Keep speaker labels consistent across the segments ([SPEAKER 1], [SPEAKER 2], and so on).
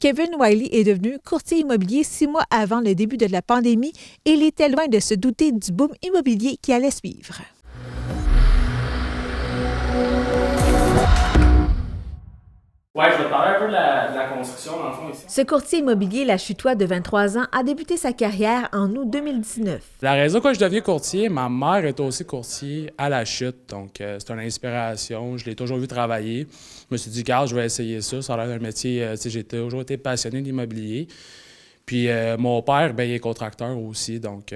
[SPEAKER 1] Kevin Wiley est devenu courtier immobilier six mois avant le début de la pandémie et il était loin de se douter du boom immobilier qui allait suivre.
[SPEAKER 2] Oui, je vais parler un peu de la, construction, dans le fond, ici.
[SPEAKER 1] Ce courtier immobilier, la Chutois, de 23 ans, a débuté sa carrière en août 2019.
[SPEAKER 2] La raison que je deviens courtier, ma mère est aussi courtier à la Chute. Donc, euh, c'est une inspiration. Je l'ai toujours vu travailler. Je me suis dit, garde, je vais essayer ça. Ça a l'air d'un métier. Euh, j'ai toujours été passionné d'immobilier. Puis euh, mon père, ben, il est contracteur aussi, donc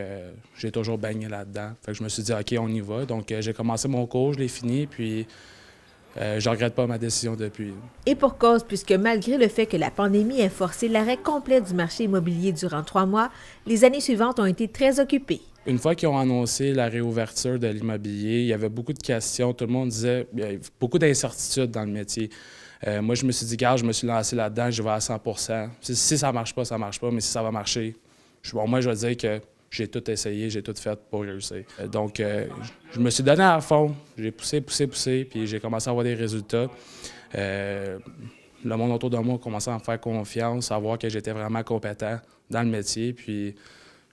[SPEAKER 2] j'ai toujours baigné là-dedans. Fait que je me suis dit, OK, on y va. Donc j'ai commencé mon cours, je l'ai fini, puis euh, je ne regrette pas ma décision depuis.
[SPEAKER 1] Et pour cause, puisque malgré le fait que la pandémie ait forcé l'arrêt complet du marché immobilier durant trois mois, les années suivantes ont été très occupées.
[SPEAKER 2] Une fois qu'ils ont annoncé la réouverture de l'immobilier, il y avait beaucoup de questions. Tout le monde disait, y avait beaucoup d'incertitudes dans le métier. Euh, moi, je me suis dit, gars, je me suis lancé là-dedans, je vais à 100 si, ça marche pas, ça marche pas, mais si ça va marcher, moi, je vais dire que j'ai tout essayé, j'ai tout fait pour réussir. Euh, donc, euh, je me suis donné à fond. J'ai poussé, poussé, poussé, puis j'ai commencé à avoir des résultats. Euh, le monde autour de moi a commencé à me faire confiance, à voir que j'étais vraiment compétent dans le métier. Puis,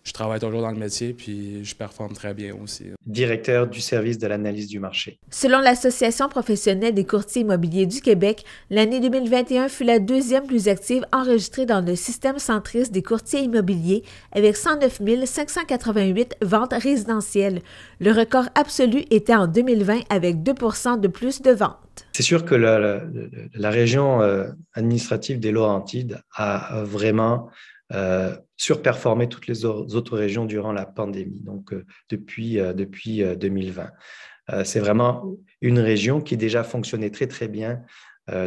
[SPEAKER 2] je travaille toujours dans le métier puis je performe très bien aussi. Directeur du service de l'analyse du marché.
[SPEAKER 1] Selon l'Association professionnelle des courtiers immobiliers du Québec, l'année 2021 fut la deuxième plus active enregistrée dans le système centriste des courtiers immobiliers avec 109 588 ventes résidentielles. Le record absolu était en 2020 avec 2 de plus de ventes.
[SPEAKER 3] C'est sûr que la, la région euh, administrative des Laurentides a vraiment euh, surperformer toutes les autres régions durant la pandémie, donc euh, depuis, 2020. Euh, c'est vraiment une région qui déjà fonctionnait très, très bien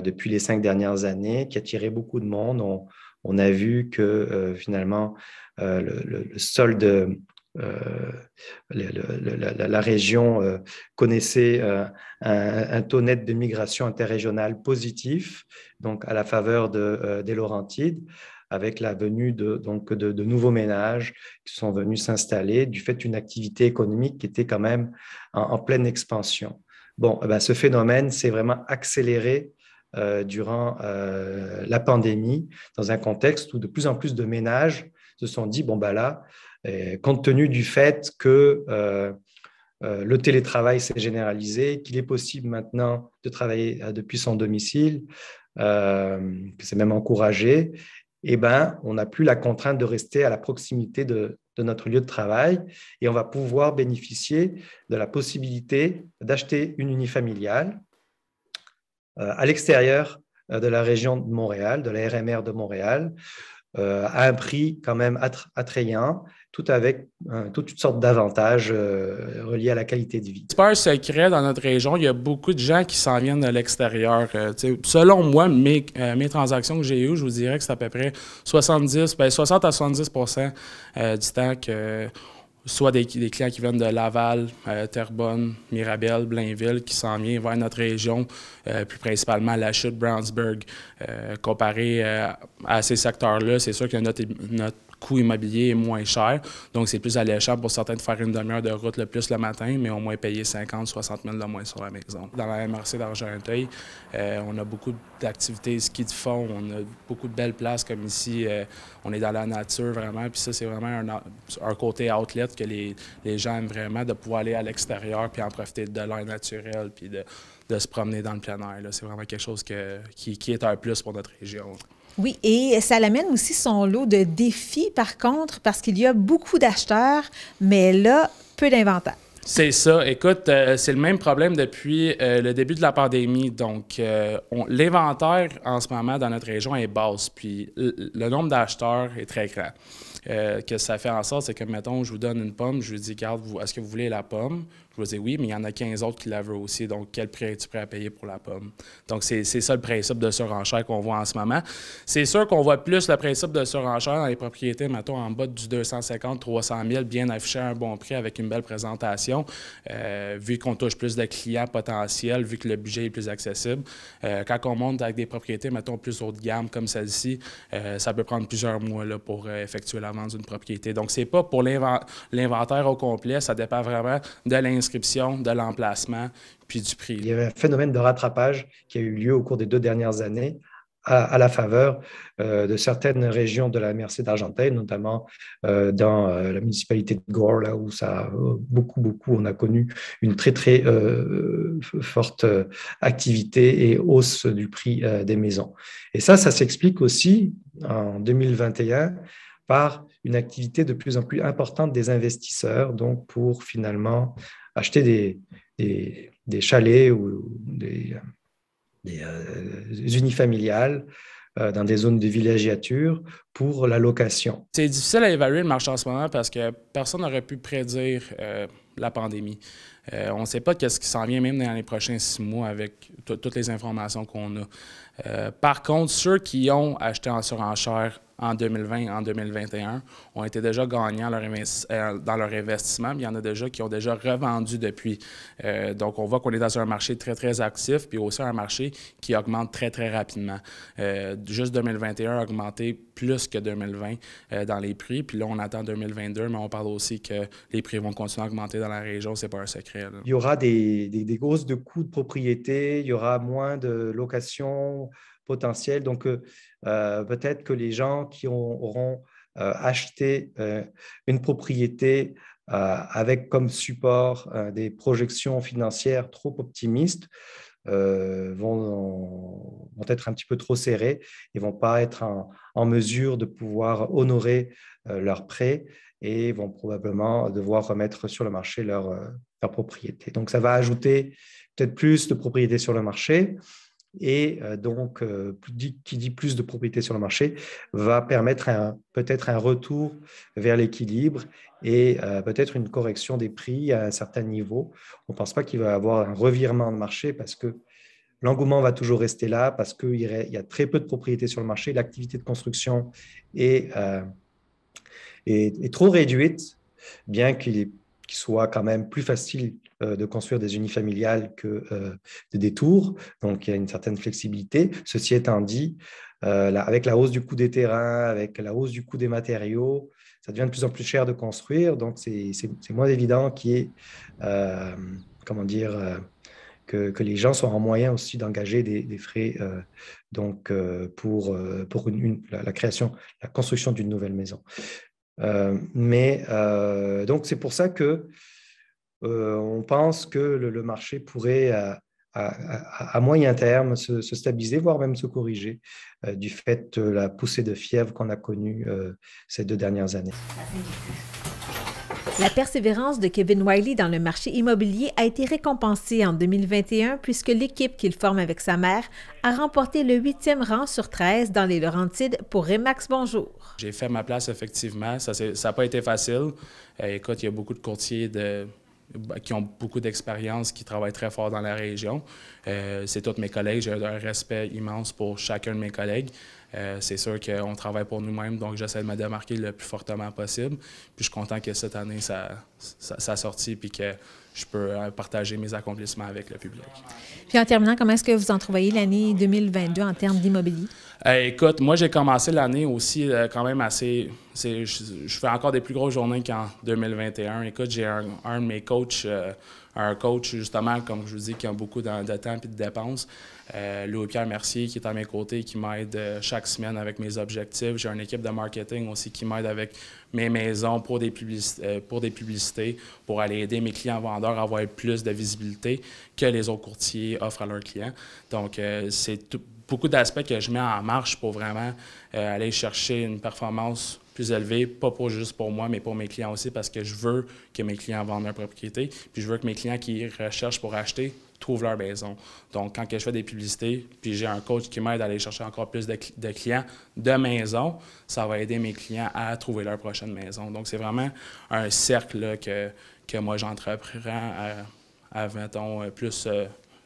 [SPEAKER 3] depuis les cinq dernières années, qui a attirait beaucoup de monde. On, a vu que finalement, le, solde la, région connaissait un, taux net de migration interrégionale positif, donc à la faveur de, des Laurentides avec la venue de, donc de, nouveaux ménages qui sont venus s'installer du fait d'une activité économique qui était quand même en, pleine expansion. Bon, eh ben, ce phénomène s'est vraiment accéléré euh, durant euh, la pandémie, dans un contexte où de plus en plus de ménages se sont dit, bon, ben là, euh, compte tenu du fait que le télétravail s'est généralisé, qu'il est possible maintenant de travailler depuis son domicile, que c'est même encouragé, eh ben, on n'a plus la contrainte de rester à la proximité de, notre lieu de travail et on va pouvoir bénéficier de la possibilité d'acheter une unifamiliale euh, à l'extérieur euh, de la région de Montréal, de la RMR de Montréal, euh, à un prix quand même attrayant, tout avec euh, toutes sortes d'avantages euh, reliés à la qualité de vie.
[SPEAKER 2] C'est pas un secret dans notre région. Il y a beaucoup de gens qui s'en viennent de l'extérieur. selon moi, mes, transactions que j'ai eues, je vous dirais que c'est à peu près 70, 60 ben, à 70 du temps que soit des, clients qui viennent de Laval, euh, Terrebonne, Mirabel, Blainville, qui s'en viennent vers notre région, euh, plus principalement principalement la chute Brownsburg. Euh, comparé à ces secteurs-là, c'est sûr que notre, notre coût immobilier est moins cher. Donc, c'est plus alléchant pour certains de faire une demi-heure de route le plus le matin, mais au moins payer 50, 60 000 de moins sur la maison. Dans la MRC d'Argenteuil, euh, on a beaucoup d'activités ski de fond, on a beaucoup de belles places comme ici. Euh, on est dans la nature vraiment, puis ça, c'est vraiment un, côté outlet que les, gens aiment vraiment, de pouvoir aller à l'extérieur puis en profiter de l'air naturel puis de, se promener dans le plein air. C'est vraiment quelque chose qui, qui est un plus pour notre région.
[SPEAKER 1] Oui, et ça l'amène aussi son lot de défis, par contre, parce qu'il y a beaucoup d'acheteurs, mais là, peu d'inventaire.
[SPEAKER 2] C'est ça. Écoute, euh, c'est le même problème depuis euh, le début de la pandémie. Donc, euh, l'inventaire en ce moment dans notre région est basse, puis le nombre d'acheteurs est très grand. que ça fait en sorte, c'est que, mettons, je vous donne une pomme, je vous dis, garde, est-ce que vous voulez la pomme? oui, mais il y en a 15 autres qui la veulent aussi. Donc, quel prix es-tu prêt à payer pour la pomme? Donc, c'est ça le principe de surenchère qu'on voit en ce moment. C'est sûr qu'on voit plus le principe de surenchère dans les propriétés, mettons, en bas du 250, 300 000, bien affiché un bon prix avec une belle présentation. Euh, vu qu'on touche plus de clients potentiels, vu que le budget est plus accessible. Euh, quand on monte avec des propriétés, mettons, plus haut de gamme comme celle-ci, euh, ça peut prendre plusieurs mois là, pour effectuer la vente d'une propriété. Donc, c'est pas pour l'inventaire au complet, ça dépend vraiment de l'inscription de l'emplacement, puis du prix. Il y avait un phénomène de rattrapage qui a eu lieu au cours des deux dernières années à, la faveur
[SPEAKER 3] euh, de certaines régions de la MRC d'Argentine, notamment euh, dans euh, la municipalité de Gore, là où ça beaucoup, beaucoup, on a connu une très, très forte activité et hausse du prix des maisons. Et ça, ça s'explique aussi en 2021 par une activité de plus en plus importante des investisseurs, donc pour finalement acheter des, des, des chalets ou des, des euh, unifamiliales euh, dans des zones de villégiature pour la location.
[SPEAKER 2] C'est difficile à évaluer le marché en ce moment parce que personne n'aurait pu prédire euh, la pandémie. on ne sait pas ce qui s'en vient même dans les prochains six mois avec toutes les informations qu'on a. par contre, ceux qui ont acheté en surenchère en 2020 en 2021 ont été déjà gagnants euh, dans leur investissement, mais il y en a déjà qui ont déjà revendu depuis. Euh, donc, on voit qu'on est dans un marché très, très actif, puis aussi un marché qui augmente très, très rapidement. Euh, juste 2021 a augmenté plus que 2020 dans les prix, puis là, on attend 2022, mais on parle aussi que les prix vont continuer à augmenter dans la région, c'est pas un secret. Il y aura
[SPEAKER 3] des, des, des, de coûts de propriété, il y aura moins de locations potentiel. Donc, euh, euh, peut-être que les gens qui auront euh, acheté une propriété avec comme support des projections financières trop optimistes vont, vont, être un petit peu trop serrés et vont pas être en, mesure de pouvoir honorer leurs prêts et vont probablement devoir remettre sur le marché leur, leur propriété. Donc ça va ajouter peut-être plus de propriétés sur le marché, et euh, donc euh, qui dit plus de propriétés sur le marché va permettre peut-être un retour vers l'équilibre et euh, peut-être une correction des prix à un certain niveau. On ne pense pas qu'il va y avoir un revirement de marché parce que l'engouement va toujours rester là, parce qu'il y a très peu de propriétés sur le marché, l'activité de construction est, est, trop réduite, bien qu'il soit quand même plus facile euh, de construire des unifamiliales que euh, des tours. Donc, il y a une certaine flexibilité. Ceci étant dit, euh, avec la hausse du coût des terrains, avec la hausse du coût des matériaux, ça devient de plus en plus cher de construire. Donc, c'est moins évident qui comment dire, que, les gens soient en moyen aussi d'engager des, frais donc, pour, pour une, la, création, la construction d'une nouvelle maison. mais donc, c'est pour ça que euh, on pense que le, marché pourrait euh, à, moyen terme se, stabiliser, voire même se corriger euh, du fait de la poussée de fièvre qu'on a connue ces deux dernières années.
[SPEAKER 1] La persévérance de Kevin Wiley dans le marché immobilier a été récompensée en 2021 puisque l'équipe qu'il forme avec sa mère a remporté le huitième rang sur 13 dans les Laurentides pour Remax Bonjour.
[SPEAKER 2] J'ai fait ma place effectivement, ça n'a pas été facile. écoute, il y a beaucoup de courtiers de bah, qui ont beaucoup d'expérience, qui travaillent très fort dans la région. Euh, c'est tous mes collègues. J'ai un respect immense pour chacun de mes collègues. Euh, c'est sûr qu'on travaille pour nous-mêmes, donc j'essaie de me démarquer le plus fortement possible. Puis je suis content que cette année, ça, ça, a sorti puis que je peux euh, partager mes accomplissements avec le public.
[SPEAKER 1] Puis en terminant, comment est-ce que vous en trouvez l'année 2022 en termes d'immobilier?
[SPEAKER 2] Euh, écoute, moi, j'ai commencé l'année aussi euh, quand même assez. Je, fais encore des plus grosses journées qu'en 2021. Écoute, j'ai un, de mes coachs, euh, un coach justement, comme je vous dis, qui a beaucoup de, temps et de dépenses. Louis-Pierre Mercier, qui est à mes côtés, qui m'aide chaque semaine avec mes objectifs. J'ai une équipe de marketing aussi qui m'aide avec mes maisons pour des publicités, pour aller aider mes clients vendeurs à avoir plus de visibilité que les autres courtiers offrent à leurs clients. Donc, c'est tout beaucoup d'aspects que je mets en marche pour vraiment euh, aller chercher une performance plus élevée, pas pour juste pour moi, mais pour mes clients aussi, parce que je veux que mes clients vendent leur propriété, puis je veux que mes clients qui recherchent pour acheter trouvent leur maison. Donc, quand je fais des publicités, puis j'ai un coach qui m'aide à aller chercher encore plus de, clients de maison, ça va aider mes clients à trouver leur prochaine maison. Donc, c'est vraiment un cercle que, que moi j'entreprends euh, à, à, ans euh, plus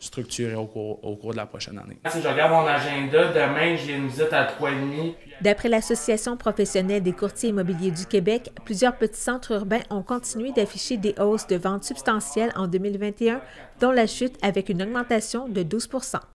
[SPEAKER 2] structuré au cours, au cours de la prochaine année. Si je regarde mon agenda, demain, j'ai une visite à 3,5.
[SPEAKER 1] D'après l'Association professionnelle des courtiers immobiliers du Québec, plusieurs petits centres urbains ont continué d'afficher des hausses de ventes substantielles en 2021, dont la chute avec une augmentation de 12